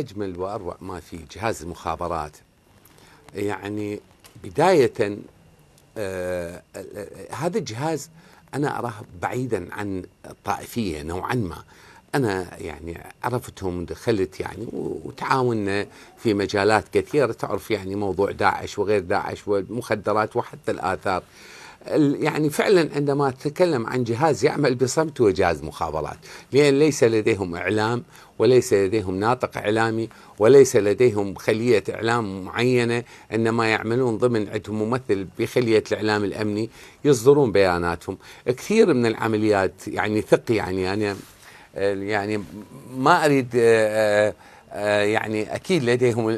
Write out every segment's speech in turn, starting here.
أجمل وأروع ما في جهاز المخابرات يعني بداية آه هذا الجهاز أنا أراه بعيدا عن الطائفية نوعا ما أنا يعني عرفتهم دخلت يعني وتعاوننا في مجالات كثيرة تعرف يعني موضوع داعش وغير داعش والمخدرات وحتى الآثار يعني فعلا عندما تتكلم عن جهاز يعمل بصمت هو جهاز مخابرات لأن ليس لديهم إعلام وليس لديهم ناطق إعلامي وليس لديهم خلية إعلام معينة إنما يعملون ضمن عندهم ممثل بخلية الإعلام الأمني يصدرون بياناتهم كثير من العمليات يعني ثق يعني أنا يعني ما أريد آه، آه، آه، يعني اكيد لديهم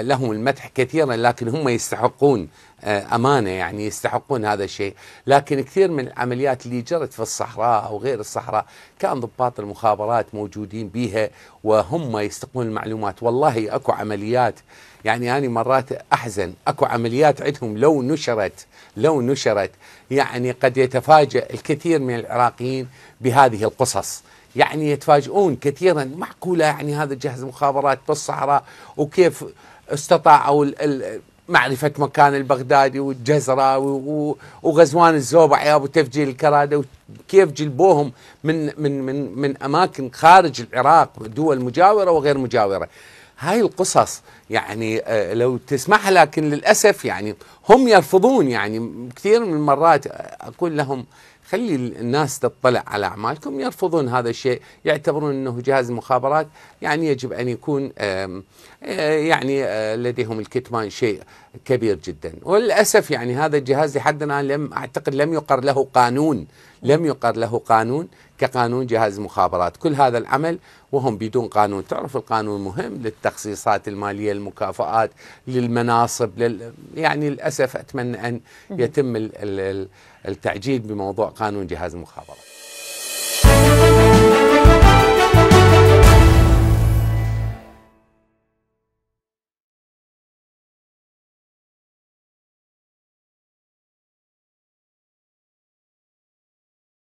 لهم المدح كثيرا لكن هم يستحقون آه، امانه يعني يستحقون هذا الشيء، لكن كثير من العمليات اللي جرت في الصحراء او غير الصحراء كان ضباط المخابرات موجودين بها وهم يستقون المعلومات، والله اكو عمليات يعني أنا مرات أحزن أكو عمليات عندهم لو نشرت لو نشرت يعني قد يتفاجأ الكثير من العراقيين بهذه القصص يعني يتفاجئون كثيرا معقولة يعني هذا جهاز مخابرات بالصحراء وكيف استطاعوا معرفة مكان البغدادي والجزرة وغزوان الزوبع وتفجير الكرادة وكيف جلبوهم من من من من أماكن خارج العراق ودول مجاورة وغير مجاورة هاي القصص يعني آه، لو تسمعها لكن للأسف يعني هم يرفضون يعني كثير من المرات أقول لهم خلي الناس تطلع على اعمالكم يرفضون هذا الشيء يعتبرون انه جهاز مخابرات يعني يجب ان يكون آه، يعني آه، لديهم الكتمان شيء كبير جدا وللاسف يعني هذا الجهاز لحد الان لم اعتقد لم يقر له قانون لم يقر له قانون كقانون جهاز المخابرات كل هذا العمل وهم بدون قانون تعرف القانون مهم للتخصيصات المالية للمكافآت للمناصب لل... يعني للأسف أتمنى أن يتم التعجيل بموضوع قانون جهاز المخابرات